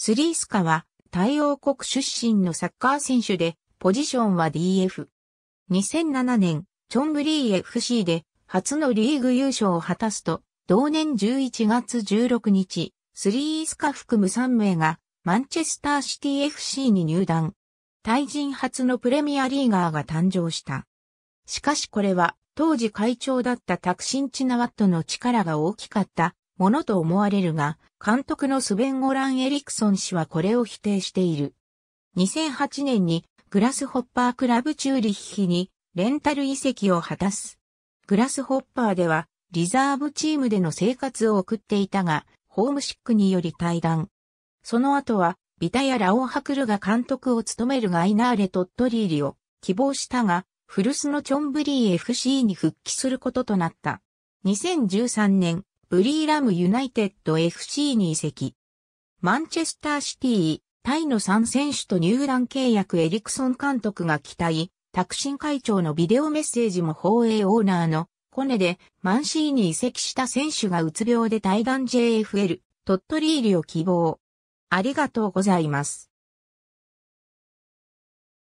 スリースカは、太陽国出身のサッカー選手で、ポジションは DF。2007年、チョンブリー FC で、初のリーグ優勝を果たすと、同年11月16日、スリースカ含む3名が、マンチェスターシティ FC に入団。対人初のプレミアリーガーが誕生した。しかしこれは、当時会長だったタクシン・チナワットの力が大きかったものと思われるが、監督のスベン・ゴラン・エリクソン氏はこれを否定している。2008年にグラスホッパークラブチューリッヒにレンタル遺跡を果たす。グラスホッパーではリザーブチームでの生活を送っていたが、ホームシックにより退団。その後は、ビタやラオハクルが監督を務めるガイナーレ・トットリーリを希望したが、古巣のチョンブリー FC に復帰することとなった。2013年、ブリーラムユナイテッド FC に移籍。マンチェスターシティ、タイの3選手と入団契約エリクソン監督が期待、タクシン会長のビデオメッセージも放映オーナーのコネでマンシーに移籍した選手がうつ病で対談 JFL、鳥取入りを希望。ありがとうございます。